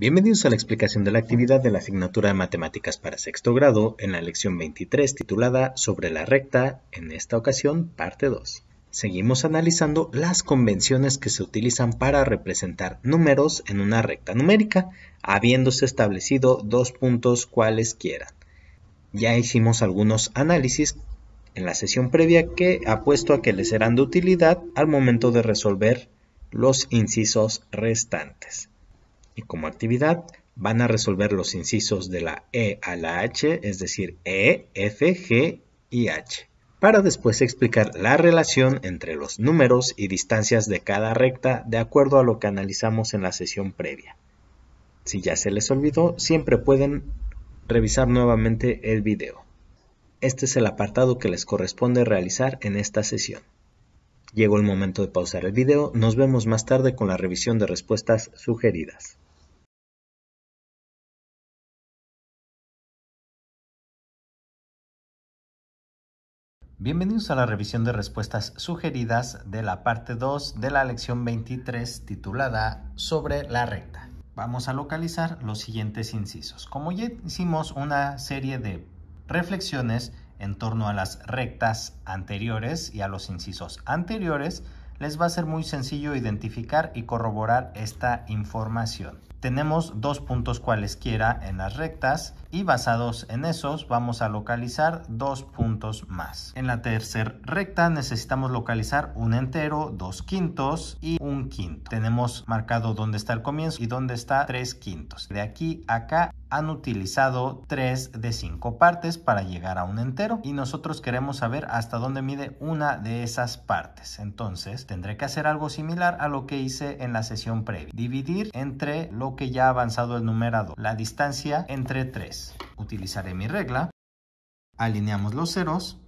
Bienvenidos a la explicación de la actividad de la asignatura de Matemáticas para sexto grado en la lección 23 titulada Sobre la recta, en esta ocasión parte 2. Seguimos analizando las convenciones que se utilizan para representar números en una recta numérica, habiéndose establecido dos puntos cualesquiera. Ya hicimos algunos análisis en la sesión previa que apuesto a que les serán de utilidad al momento de resolver los incisos restantes como actividad van a resolver los incisos de la E a la H, es decir, E, F, G y H, para después explicar la relación entre los números y distancias de cada recta de acuerdo a lo que analizamos en la sesión previa. Si ya se les olvidó, siempre pueden revisar nuevamente el video. Este es el apartado que les corresponde realizar en esta sesión. Llegó el momento de pausar el video, nos vemos más tarde con la revisión de respuestas sugeridas. Bienvenidos a la revisión de respuestas sugeridas de la parte 2 de la lección 23 titulada Sobre la recta. Vamos a localizar los siguientes incisos. Como ya hicimos una serie de reflexiones en torno a las rectas anteriores y a los incisos anteriores, les va a ser muy sencillo identificar y corroborar esta información. Tenemos dos puntos cualesquiera en las rectas y basados en esos vamos a localizar dos puntos más. En la tercera recta necesitamos localizar un entero, dos quintos y un quinto. Tenemos marcado dónde está el comienzo y dónde está tres quintos. De aquí a acá han utilizado tres de cinco partes para llegar a un entero y nosotros queremos saber hasta dónde mide una de esas partes. Entonces tendré que hacer algo similar a lo que hice en la sesión previa. Dividir entre lo que ya ha avanzado el numerador, la distancia entre tres. Pues, utilizaré mi regla. Alineamos los ceros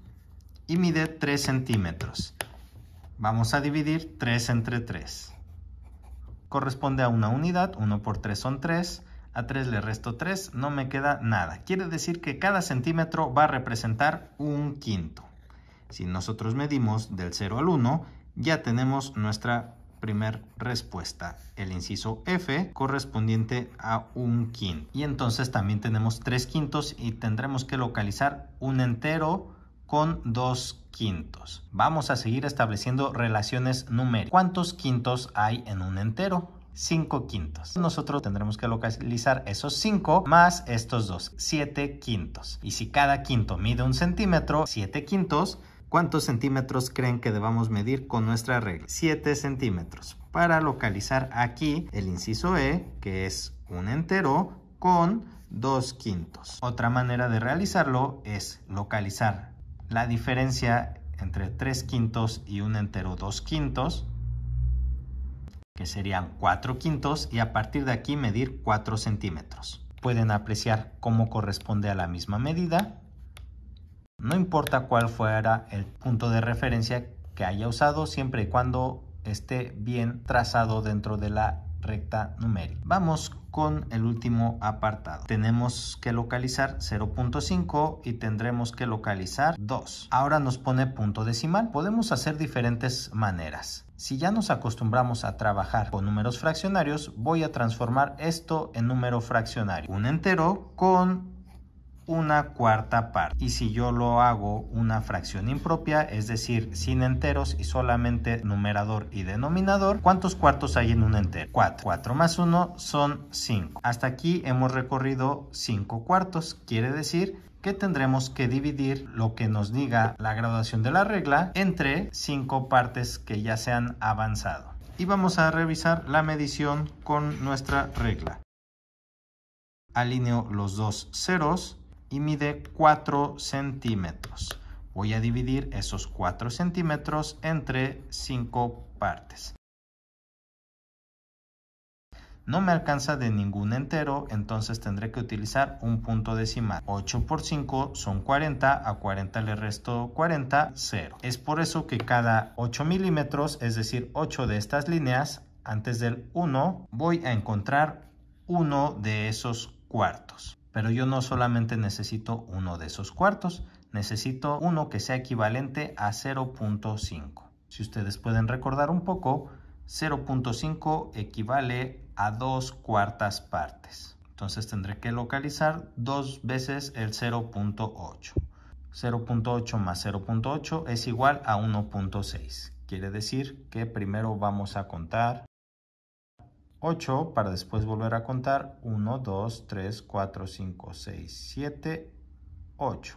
y mide 3 centímetros. Vamos a dividir 3 entre 3. Corresponde a una unidad, 1 por 3 son 3. A 3 le resto 3, no me queda nada. Quiere decir que cada centímetro va a representar un quinto. Si nosotros medimos del 0 al 1, ya tenemos nuestra primer respuesta, el inciso F correspondiente a un quinto. Y entonces también tenemos tres quintos y tendremos que localizar un entero con dos quintos. Vamos a seguir estableciendo relaciones numéricas. ¿Cuántos quintos hay en un entero? Cinco quintos. Nosotros tendremos que localizar esos cinco más estos dos, siete quintos. Y si cada quinto mide un centímetro, siete quintos ¿Cuántos centímetros creen que debamos medir con nuestra regla? 7 centímetros. Para localizar aquí el inciso E, que es un entero, con 2 quintos. Otra manera de realizarlo es localizar la diferencia entre 3 quintos y un entero 2 quintos, que serían 4 quintos, y a partir de aquí medir 4 centímetros. Pueden apreciar cómo corresponde a la misma medida no importa cuál fuera el punto de referencia que haya usado siempre y cuando esté bien trazado dentro de la recta numérica. Vamos con el último apartado. Tenemos que localizar 0.5 y tendremos que localizar 2. Ahora nos pone punto decimal. Podemos hacer diferentes maneras. Si ya nos acostumbramos a trabajar con números fraccionarios, voy a transformar esto en número fraccionario. Un entero con una cuarta parte. Y si yo lo hago una fracción impropia, es decir, sin enteros y solamente numerador y denominador, ¿cuántos cuartos hay en un entero? 4. 4 más 1 son 5. Hasta aquí hemos recorrido 5 cuartos, quiere decir que tendremos que dividir lo que nos diga la graduación de la regla entre 5 partes que ya se han avanzado. Y vamos a revisar la medición con nuestra regla. Alineo los dos ceros y mide 4 centímetros. Voy a dividir esos 4 centímetros entre 5 partes. No me alcanza de ningún entero, entonces tendré que utilizar un punto decimal. 8 por 5 son 40, a 40 le resto 40, 0. Es por eso que cada 8 milímetros, es decir, 8 de estas líneas, antes del 1, voy a encontrar uno de esos cuartos. Pero yo no solamente necesito uno de esos cuartos, necesito uno que sea equivalente a 0.5. Si ustedes pueden recordar un poco, 0.5 equivale a dos cuartas partes. Entonces tendré que localizar dos veces el 0.8. 0.8 más 0.8 es igual a 1.6. Quiere decir que primero vamos a contar 8 para después volver a contar 1, 2, 3, 4, 5, 6, 7, 8,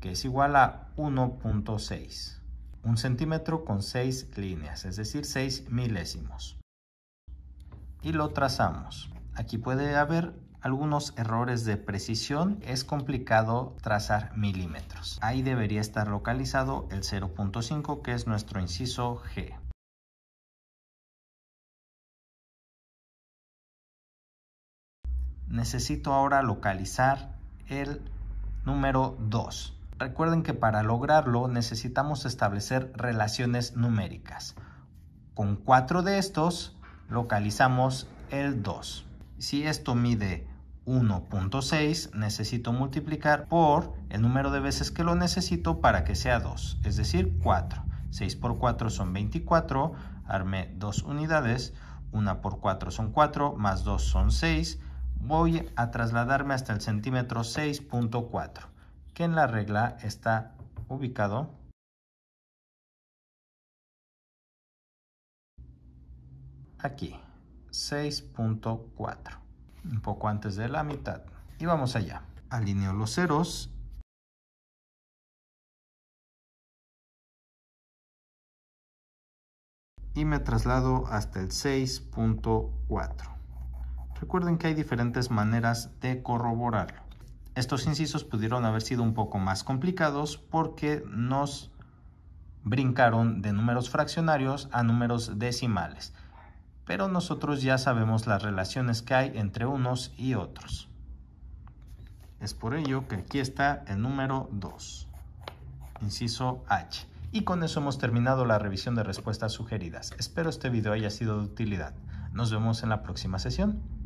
que es igual a 1.6, un centímetro con 6 líneas, es decir, 6 milésimos. Y lo trazamos. Aquí puede haber algunos errores de precisión, es complicado trazar milímetros. Ahí debería estar localizado el 0.5 que es nuestro inciso G. necesito ahora localizar el número 2. Recuerden que para lograrlo necesitamos establecer relaciones numéricas. Con 4 de estos localizamos el 2. Si esto mide 1.6 necesito multiplicar por el número de veces que lo necesito para que sea 2, es decir 4. 6 por 4 son 24, armé 2 unidades, 1 por 4 son 4, más 2 son 6, voy a trasladarme hasta el centímetro 6.4 que en la regla está ubicado aquí 6.4 un poco antes de la mitad y vamos allá alineo los ceros y me traslado hasta el 6.4 Recuerden que hay diferentes maneras de corroborarlo. Estos incisos pudieron haber sido un poco más complicados porque nos brincaron de números fraccionarios a números decimales, pero nosotros ya sabemos las relaciones que hay entre unos y otros. Es por ello que aquí está el número 2, inciso H. Y con eso hemos terminado la revisión de respuestas sugeridas. Espero este video haya sido de utilidad. Nos vemos en la próxima sesión.